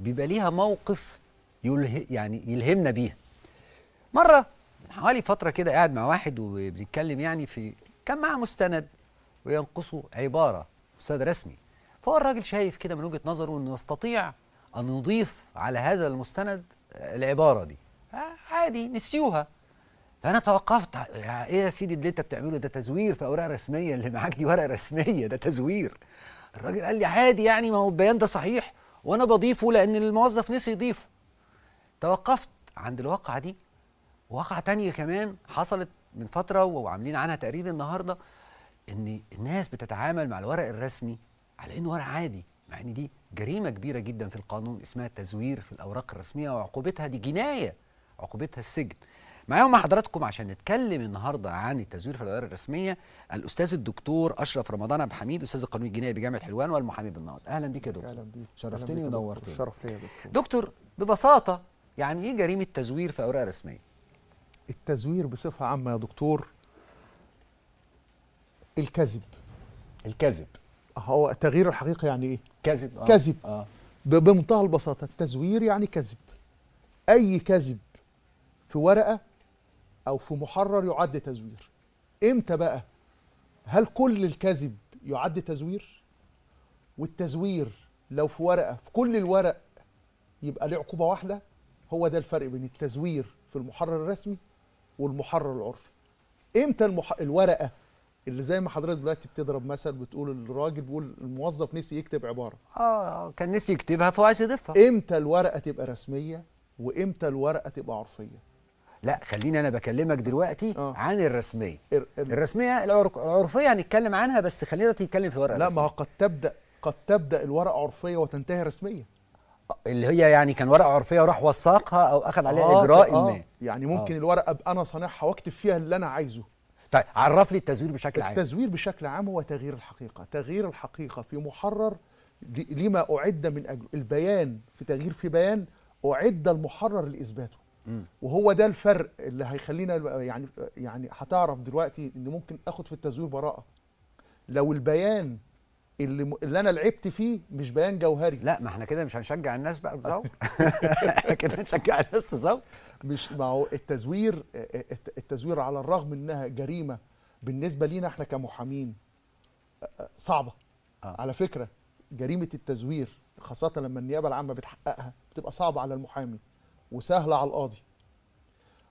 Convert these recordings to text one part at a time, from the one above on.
بيبقى ليها موقف يله يعني يلهمنا بيه مره من حوالي فتره كده قاعد مع واحد وبنتكلم يعني في كان معاه مستند وينقصه عباره مستند رسمي فهو الراجل شايف كده من وجهه نظره انه نستطيع ان نضيف على هذا المستند العباره دي عادي نسيوها فانا توقفت ايه يا سيدي اللي انت بتعمله ده تزوير في اوراق رسميه اللي معاك دي ورقه رسميه ده تزوير الراجل قال لي عادي يعني ما هو البيان ده صحيح وانا بضيفه لان الموظف نسي يضيفه توقفت عند الواقعه دي واقعه تانية كمان حصلت من فتره وعاملين عنها تقرير النهارده ان الناس بتتعامل مع الورق الرسمي على انه ورق عادي مع ان دي جريمه كبيره جدا في القانون اسمها التزوير في الاوراق الرسميه وعقوبتها دي جنايه عقوبتها السجن معايا مع حضراتكم عشان نتكلم النهارده عن التزوير في الدوائر الرسميه الاستاذ الدكتور اشرف رمضان عبد الحميد استاذ القانون الجنائي بجامعه حلوان والمحامي بالنقط اهلا بيك يا دكتور اهلا بيك شرفتني ونورتني شرف ليا دكتور دكتور ببساطه يعني ايه جريمه تزوير في اوراق رسميه التزوير بصفه عامه يا دكتور الكذب الكذب هو تغيير الحقيقه يعني ايه كذب آه. كذب آه. بمنتهى البساطه التزوير يعني كذب اي كذب في ورقه أو في محرر يعد تزوير إمتى بقى؟ هل كل الكذب يعد تزوير؟ والتزوير لو في ورقة في كل الورق يبقى له عقوبة واحدة هو ده الفرق بين التزوير في المحرر الرسمي والمحرر العرفي امتى المح... الورقه اللي زي ما حضرتك دلوقتي بتضرب مثل بتقول الراجل بيقول الموظف نسي يكتب عباره اه كان نسي يكتبها فهو عايز يضيفها امتى الورقه تبقى رسميه وامتى الورقه تبقى عرفيه لا خليني انا بكلمك دلوقتي آه. عن الرسميه إر... إر... الرسميه العرفيه هنتكلم عنها بس خلينا نتكلم في ورقه لا ما هو قد تبدا قد تبدا الورقه عرفيه وتنتهي رسميه اللي هي يعني كان ورقه عرفيه وراح وثقها او اخذ عليها آه اجراء آه. ما يعني ممكن آه. الورقه انا صانعها واكتب فيها اللي انا عايزه طيب عرف لي التزوير بشكل عام التزوير بشكل عام هو تغيير الحقيقه تغيير الحقيقه في محرر لما اعد من اجله البيان في تغيير في بيان اعد المحرر لاثباته وهو ده الفرق اللي هيخلينا يعني يعني هتعرف دلوقتي ان ممكن اخد في التزوير براءه لو البيان اللي اللي انا لعبت فيه مش بيان جوهري لا ما احنا كده مش هنشجع الناس بقى تزور احنا كده هنشجع الناس تزور مش ما هو التزوير التزوير على الرغم انها جريمه بالنسبه لينا احنا كمحامين صعبه آه. على فكره جريمه التزوير خاصه لما النيابه العامه بتحققها بتبقى صعبه على المحامي وسهله على القاضي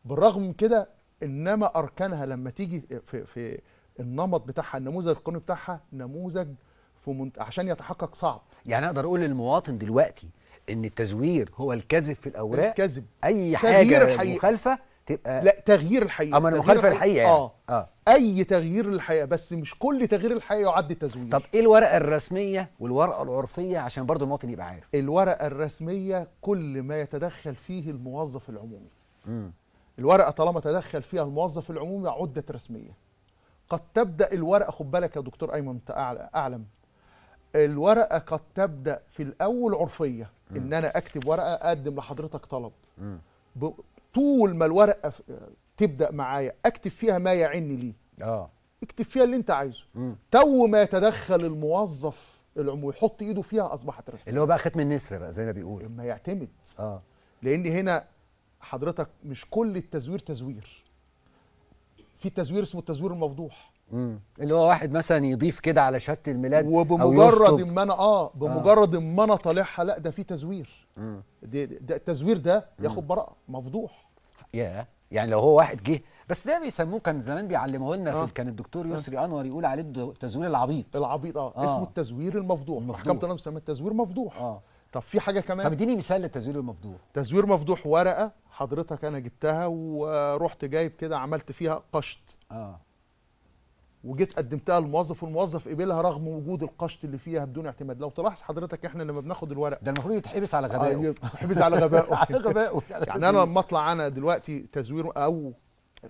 بالرغم من كده انما اركانها لما تيجي في, في النمط بتاعها النموذج القانوني بتاعها نموذج في منت... عشان يتحقق صعب يعني اقدر اقول للمواطن دلوقتي ان التزوير هو الكذب في الاوراق الكذب اي حاجه مخالفه تبقى لا تغيير الحقيقه اما آه، انا مخالفه يعني. آه. اه اي تغيير للحقيقه بس مش كل تغيير الحقيقه يعد تزوير طب ايه الورقه الرسميه والورقه العرفيه عشان برضو المواطن يبقى عارف الورقه الرسميه كل ما يتدخل فيه الموظف العمومي امم الورقه طالما تدخل فيها الموظف العمومي عدت رسميه قد تبدا الورقه خد بالك يا دكتور ايمن انت اعلم الورقه قد تبدا في الاول عرفيه ان انا اكتب ورقه اقدم لحضرتك طلب مم. طول ما الورقه تبدا معايا اكتب فيها ما يعني لي اه اكتب فيها اللي انت عايزه تو ما يتدخل الموظف العمومي يحط ايده فيها اصبحت رسميه اللي هو بقى ختم النسر بقى زي ما بيقول ما يعتمد اه لان هنا حضرتك مش كل التزوير تزوير في تزوير اسمه التزوير المفضوح اللي هو واحد مثلا يضيف كده على شهاده الميلاد وبمجرد ما انا آه،, اه بمجرد ما انا طالعها لا ده في تزوير دي ده التزوير ده ياخد براءه مفضوح يا يعني لو هو واحد جه بس ده بيسموه كان زمان بيعلموه لنا آه. كان الدكتور يسري آه. انور يقول عليه التزوير العبيط العبيط اه, آه. اسمه التزوير المفضوح محكمه النظم سمى التزوير مفضوح آه. طب في حاجه كمان طب اديني مثال للتزوير المفضوح تزوير مفضوح ورقه حضرتك انا جبتها ورحت جايب كده عملت فيها قشط اه وجيت قدمتها للموظف والموظف قبلها رغم وجود القشط اللي فيها بدون اعتماد لو تلاحظ حضرتك احنا لما بناخد الورق ده المفروض يتحبس على آه، غبائه يتحبس على غبائه على غبائه يعني انا لما اطلع انا دلوقتي تزوير او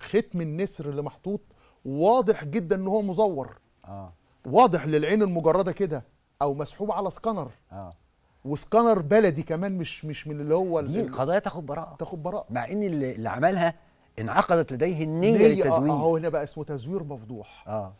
ختم النسر اللي محطوط واضح جدا ان هو مزور اه واضح للعين المجرده كده او مسحوب على سكانر اه وسكانر بلدي كمان مش مش من اللي هو دي قضايا تاخد براءه تاخد براءه مع ان اللي عملها انعقدت لديه النية آه، للتزوير اه هو هنا بقى اسمه تزوير مفضوح اه